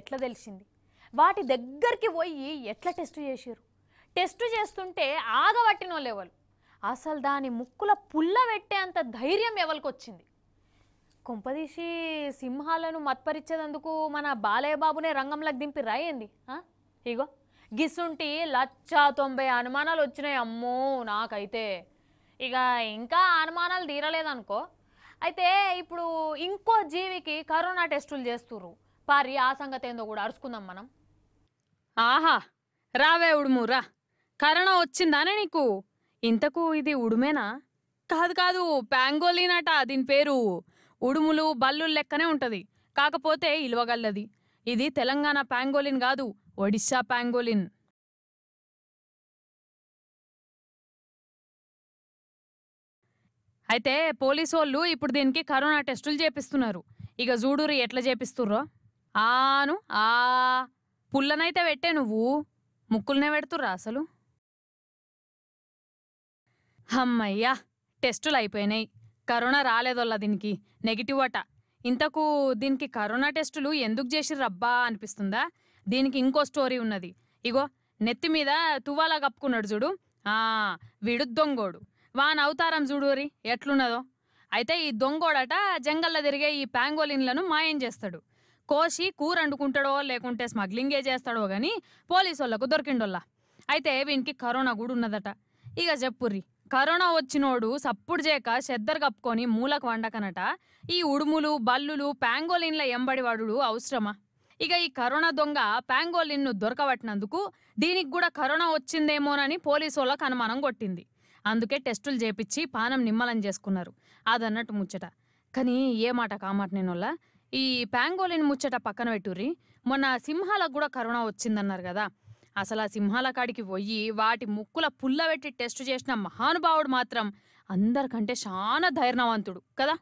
ఎట్లా తెలిసింది వాటి దగ్గరికి పోయి ఎట్లా టెస్ట్ చేసారు టెస్ట్ చేస్తుంటే ఆగబట్టినో వాళ్ళు అసలు దాని ముక్కుల పుల్ల పెట్టేంత ధైర్యం ఎవరికి వచ్చింది కొంపదీసి సింహాలను మత్పరిచేదందుకు మన బాలయ్య బాబునే రంగంలోకి దింపి రాయింది ఇగో గిసుంటి లచ్చ తొంభై అనుమానాలు వచ్చినాయి అమ్మో నాకైతే ఇక ఇంకా అనుమానాలు తీరలేదనుకో అయితే ఇప్పుడు ఇంకో జీవికి కరోనా టెస్టులు చేస్తుర్రు పారి ఆ సంగతి ఏందో కూడా అరుచుకుందాం మనం ఆహా రావే ఉడుము రా కరోనా వచ్చిందానే నీకు ఇంతకు ఇది ఉడుమేనా కాదు కాదు ప్యాంగోలీనట దీని పేరు ఉడుములు బల్లు లెక్కనే ఉంటుంది కాకపోతే ఇలువగల్లది ఇది తెలంగాణ ప్యాంగోలిన్ కాదు ఒడిశా ప్యాంగోలిన్ అయితే పోలీసు వాళ్ళు ఇప్పుడు దీనికి కరోనా టెస్టులు చేపిస్తున్నారు ఇక జూడూరు ఎట్లా చేపిస్తుర్రో ఆను ఆ పుల్లనైతే పెట్టే నువ్వు ముక్కులనే పెడుతురా అసలు అమ్మయ్యా టెస్టులు అయిపోయినాయి కరోనా రాలేదోల్లా దీనికి నెగిటివ్ అట ఇంతకు దీనికి కరోనా టెస్టులు ఎందుకు చేసిర్రబ్బా అనిపిస్తుందా దీనికి ఇంకో స్టోరీ ఉన్నది ఇగో నెత్తి మీద తువాలా కప్పుకున్నాడు చూడు వీడు దొంగోడు వాన్ అవతారం చూడురి ఎట్లున్నదో అయితే ఈ దొంగోడట జంగల్లో తిరిగే ఈ ప్యాంగోలిన్లను మాయం చేస్తాడు కోసి కూర అండుకుంటాడో లేకుంటే స్మగ్లింగే చేస్తాడో కానీ పోలీసు వాళ్ళకు దొరికిండోల్లా అయితే వీనికి కరోనా కూడా ఉన్నదట ఇక చెప్పుర్రి కరోనా వచ్చినోడు సప్పుడు చేయక చెద్దరు కప్పుకొని మూలకు వండకనట ఈ ఉడుములు బల్లులు ప్యాంగోలిన్ల ఎంబడి వాడు అవసరమా ఇక ఈ కరోనా దొంగ ప్యాంగోలిన్ను దొరకబట్టినందుకు దీనికి కూడా కరోనా వచ్చిందేమోనని పోలీసు వాళ్ళకు అనుమానం కొట్టింది అందుకే టెస్టులు చేపించి పానం నిమ్మలం చేసుకున్నారు అదన్నట్టు ముచ్చట కానీ ఏ మాట కామాట నేను ఈ ప్యాంగోలిన్ ముచ్చట పక్కన పెట్టుర్రి మొన్న సింహాలకు కూడా కరోనా వచ్చిందన్నారు కదా అసలు ఆ సింహాల కాడికి పోయి వాటి ముక్కుల పుల్లబెట్టి టెస్ట్ చేసిన మహానుభావుడు మాత్రం అందరికంటే చాలా ధైర్యవంతుడు కదా